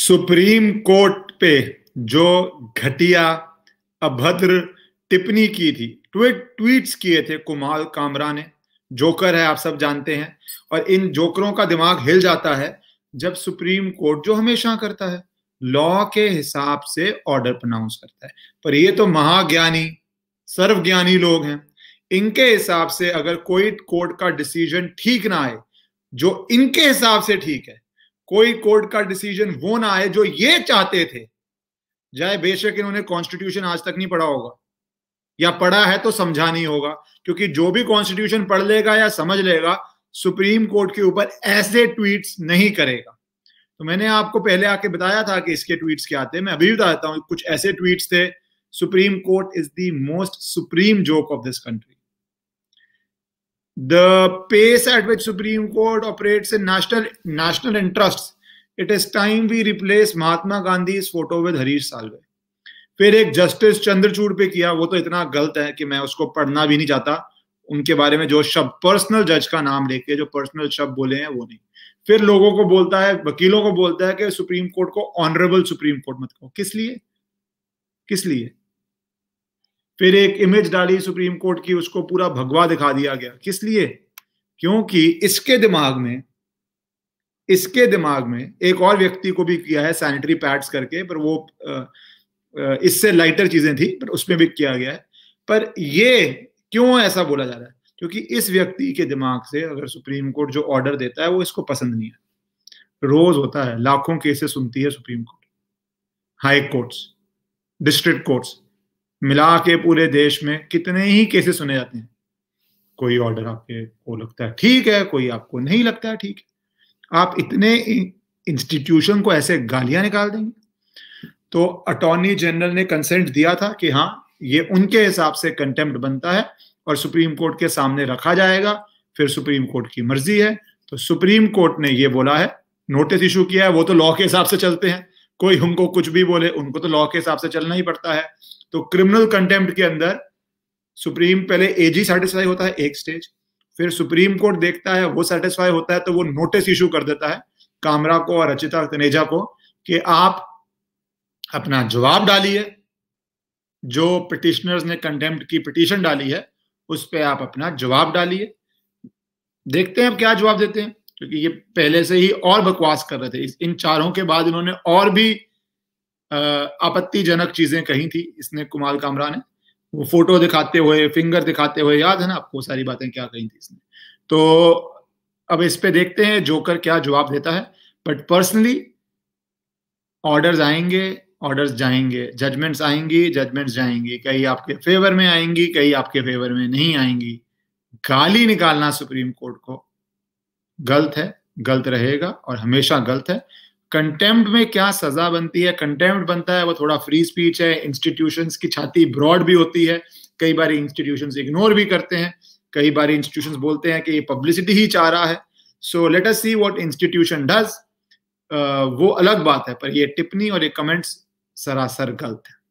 Supreme court पे जो घटिया अभद्र टिप्पणी की थी ट्वीट ट्वीट्स किए थे कुमाल कामरा ने जोकर है आप सब जानते हैं और इन जोकरों का दिमाग हिल जाता है जब सुप्रीम कोर्ट जो हमेशा करता है लॉ के हिसाब से ऑर्डर प्रनाउंस करता है पर ये तो महाज्ञानी सर्वज्ञानी लोग हैं इनके हिसाब से अगर कोई कोर्ट का डिसीजन ठीक ना आए जो इनके हिसाब से ठीक है कोई कोर्ट का डिसीजन वो ना आए जो ये चाहते थे जाए बेशक इन्होंने कॉन्स्टिट्यूशन आज तक नहीं पढ़ा होगा या पढ़ा है तो समझा नहीं होगा क्योंकि जो भी कॉन्स्टिट्यूशन पढ़ लेगा या समझ लेगा सुप्रीम कोर्ट के ऊपर ऐसे ट्वीट्स नहीं करेगा तो मैंने आपको पहले आके बताया था कि इसके ट्वीट्स क्या थे मैं अभी भी बताता हूँ कुछ ऐसे ट्वीट्स थे Supreme Court is the most supreme joke of this country the pace at which Supreme Court operates in national national interests. It is time we replace Mahatma Gandhi's photo with Harish Salve फिर एक justice Chandrachud पे किया वो तो इतना गलत है कि मैं उसको पढ़ना भी नहीं चाहता उनके बारे में जो शब्द पर्सनल जज का नाम लेके जो पर्सनल शब्द बोले हैं वो नहीं फिर लोगों को बोलता है वकीलों को बोलता है कि सुप्रीम कोर्ट को ऑनरेबल सुप्रीम कोर्ट मत कहो किस लिए किस लिए फिर एक इमेज डाली सुप्रीम कोर्ट की उसको पूरा भगवा दिखा दिया गया किस लिए क्योंकि इसके दिमाग में इसके दिमाग में एक और व्यक्ति को भी किया है सैनिटरी पैड्स करके पर वो इससे लाइटर चीजें थी पर उसमें भी किया गया है पर ये क्यों ऐसा बोला जा रहा है क्योंकि इस व्यक्ति के दिमाग से अगर सुप्रीम कोर्ट जो ऑर्डर देता है वो इसको पसंद नहीं है रोज होता है लाखों केसेस सुनती है Supreme Court high courts district courts मिला के पूरे देश में कितने ही केसेस सुने जाते हैं कोई ऑर्डर आपके को लगता है ठीक है कोई आपको नहीं लगता है ठीक है आप इतने इंस्टीट्यूशन को ऐसे गालियां निकाल देंगे तो अटॉर्नी जनरल ने कंसेंट दिया था कि हाँ ये उनके हिसाब से कंटेम्प्ट बनता है और सुप्रीम कोर्ट के सामने रखा जाएगा फिर सुप्रीम कोर्ट की मर्जी है तो सुप्रीम कोर्ट ने ये बोला है नोटिस इशू किया है वो तो लॉ के हिसाब से चलते हैं कोई उनको कुछ भी बोले उनको तो लॉ के हिसाब से चलना ही पड़ता है तो क्रिमिनल कंटेम्प्ट के अंदर सुप्रीम पहले एजी सेटिस्फाई होता है एक स्टेज फिर सुप्रीम कोर्ट देखता है वो सेटिस्फाई होता है तो वो नोटिस इशू कर देता है कामरा को और रचिता तनेजा को कि आप अपना जवाब डालिए जो पिटिशनर्स ने कंटेम्प्ट की पिटिशन डाली है उस पर आप अपना जवाब डालिए देखते हैं अब क्या जवाब देते हैं क्योंकि ये पहले से ही और बकवास कर रहे थे इन चारों के बाद इन्होंने और भी आपत्तिजनक चीजें कही थी इसने कुमार कामरा ने वो फोटो दिखाते हुए फिंगर दिखाते हुए याद है ना आपको सारी बातें क्या कही थी इसने तो अब इस पे देखते हैं जोकर क्या जवाब देता है बट पर्सनली ऑर्डर्स आएंगे ऑर्डर्स जाएंगे जजमेंट्स आएंगी जजमेंट्स जाएंगी कहीं आपके फेवर में आएंगी कहीं आपके फेवर में नहीं आएंगी गाली निकालना सुप्रीम कोर्ट को गलत है गलत रहेगा और हमेशा गलत है कंटेम्प्ट में क्या सजा बनती है कंटेम्प्ट बनता है वो थोड़ा फ्री स्पीच है इंस्टीट्यूशन की छाती ब्रॉड भी होती है कई बार इंस्टीट्यूशन इग्नोर भी करते हैं कई बार इंस्टीट्यूशन बोलते हैं कि ये पब्लिसिटी ही चाह रहा है so let us see what institution does वो अलग बात है पर ये टिप्पणी और ये कमेंट्स सरासर गलत है